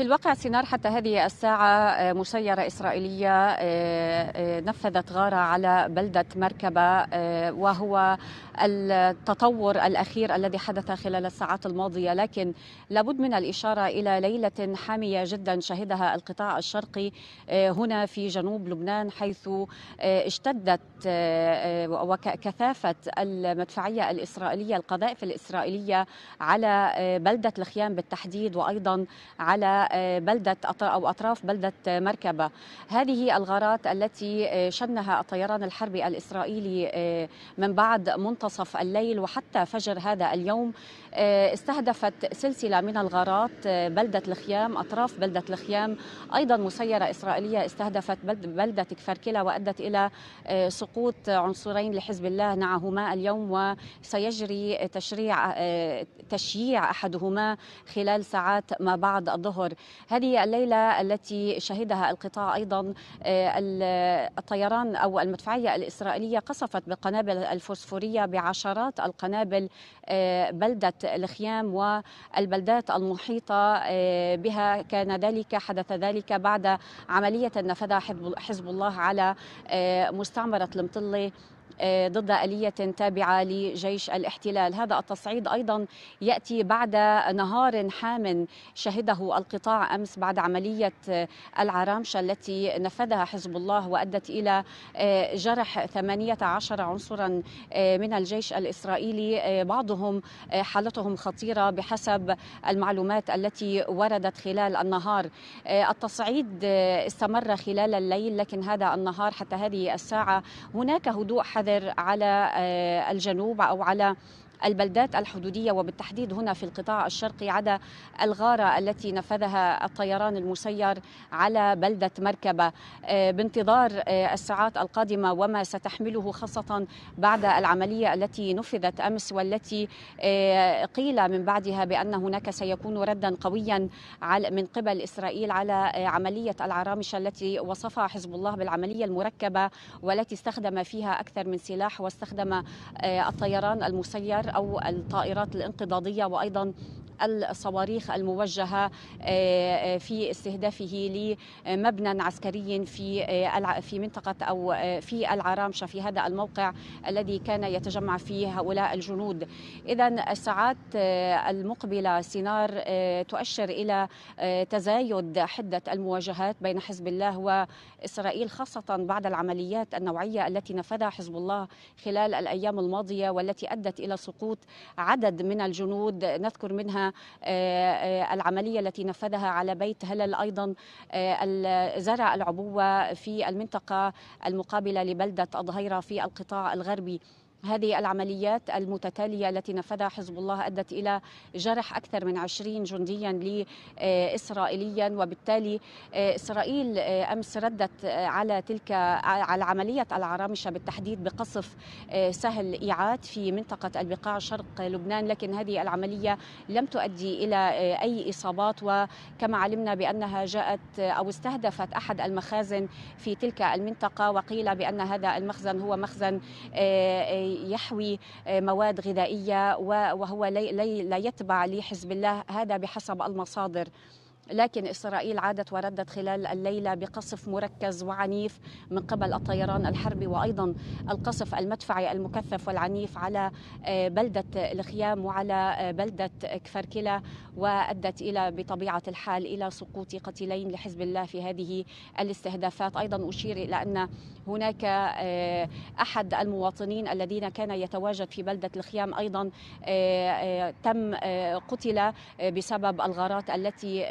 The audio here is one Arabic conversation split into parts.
في الواقع سينار حتى هذه الساعة آه، مسيرة إسرائيلية آه، آه، نفذت غارة على بلدة مركبة وهو التطور الأخير الذي حدث خلال الساعات الماضية لكن لابد من الإشارة إلى ليلة حامية جدا شهدها القطاع الشرقي هنا في جنوب لبنان حيث اشتدت وكثافة المدفعية الإسرائيلية القذائف الإسرائيلية على بلدة الخيام بالتحديد وأيضا على بلدة أو أطراف بلدة مركبة هذه الغارات التي آه، شنها الطيران الحربي الإسرائيلي آه، من بعد منتصف الليل وحتى فجر هذا اليوم آه، استهدفت سلسلة من الغارات بلدة الخيام أطراف بلدة الخيام أيضا مسيرة إسرائيلية استهدفت بلدة كفركلة وأدت إلى سقوط عنصرين لحزب الله نعهما اليوم وسيجري تشريع تشييع أحدهما خلال ساعات ما بعد الظهر النهار هذه الليلة التي شهدها القطاع أيضا آه، الطيران أو المدفعية الإسرائيلية قصفت بالقنابل الفوسفورية بعشرات القنابل آه، بلدة الخيام والبلدات المحيطة آه، بها كان ذلك حدث ذلك بعد عملية نفذها حزب الله على مستعمرة المطلة آه، ضد آلية تابعة لجيش الاحتلال هذا التصعيد أيضا يأتي بعد نهار حام شهده القطاع أمس بعد عملية آه، العرامشة التي نفذها حزب الله وأدت إلى آه، جرح 18 عنصرا من الجيش الإسرائيلي بعضهم حالتهم خطيرة بحسب المعلومات التي وردت خلال النهار التصعيد استمر خلال الليل لكن هذا النهار حتى هذه الساعة هناك هدوء الحظر على آه، الجنوب او على البلدات الحدودية وبالتحديد هنا في القطاع الشرقي عدا الغارة التي نفذها الطيران المسير على بلدة مركبة آه، بانتظار آه، الساعات القادمة وما ستحمله خاصة بعد العملية التي نفذت أمس والتي آه، قيل من بعدها بأن هناك سيكون ردا قويا من قبل إسرائيل على عملية العرامشة التي وصفها حزب الله بالعملية المركبة والتي استخدم فيها أكثر من سلاح واستخدم الطيران المسير او الطائرات الانقضاضيه وايضا الصواريخ الموجهه آه، آه، في استهدافه لمبنى عسكري في آه، في منطقه او في العرامشه في هذا الموقع الذي كان يتجمع فيه هؤلاء الجنود اذا الساعات المقبله سينار تؤشر الى تزايد حده المواجهات بين حزب الله واسرائيل خاصه بعد العمليات النوعيه التي نفذها حزب الله خلال الايام الماضيه والتي ادت الى سقوط عدد من الجنود نذكر منها آه، آه، العملية التي نفذها على بيت هلل أيضا آه، زرع العبوة في المنطقة المقابلة لبلدة الظهيرة في القطاع الغربي هذه العمليات المتتالية التي نفذها حزب الله أدت إلى جرح أكثر من 20 جنديا لإسرائيليا وبالتالي آه، إسرائيل آه، أمس ردت آه، على تلك على عملية العرامشة بالتحديد بقصف سهل إيعاد في منطقة البقاع شرق لبنان لكن هذه العملية لم تؤدي إلى أي إصابات وكما علمنا بأنها جاءت أو استهدفت أحد المخازن في تلك المنطقة وقيل بأن هذا المخزن هو مخزن يحوي آه، مواد غذائيه وهو لا يتبع لحزب الله هذا بحسب المصادر لكن إسرائيل عادت وردت خلال الليلة بقصف مركز وعنيف من قبل الطيران الحربي وأيضا القصف المدفعي المكثف والعنيف على آه، بلدة الخيام وعلى آه، بلدة كفركلة وأدت إلى بطبيعة الحال إلى سقوط قتيلين لحزب الله في هذه الاستهدافات أيضا أشير إلى أن هناك آه، أحد المواطنين الذين كان يتواجد في بلدة الخيام أيضا تم قتل بسبب الغارات التي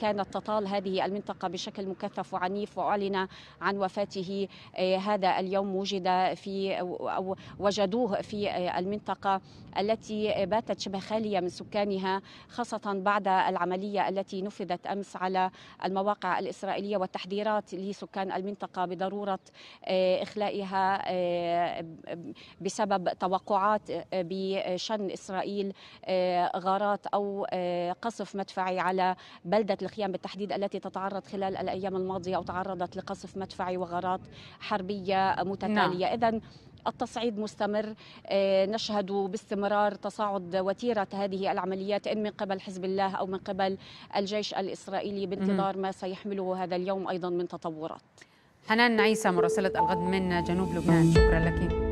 كانت تطال هذه المنطقة بشكل مكثف وعنيف وأعلن عن وفاته آه، هذا اليوم وجد في أو وجدوه في آه، المنطقة التي باتت شبه خالية من سكانها خاصة بعد العملية التي نفذت أمس على المواقع الإسرائيلية والتحذيرات لسكان المنطقة بضرورة آه، إخلائها بسبب توقعات بشن إسرائيل غارات أو قصف مدفعي على بلدة عدة الخيام بالتحديد التي تتعرض خلال الأيام الماضية أو تعرضت لقصف مدفعي وغارات حربية متتالية نعم. إذا التصعيد مستمر آه، نشهد باستمرار تصاعد وتيرة هذه العمليات إن من قبل حزب الله أو من قبل الجيش الإسرائيلي بانتظار ما سيحمله هذا اليوم أيضا من تطورات حنان عيسى مراسلة الغد من جنوب لبنان شكرا لك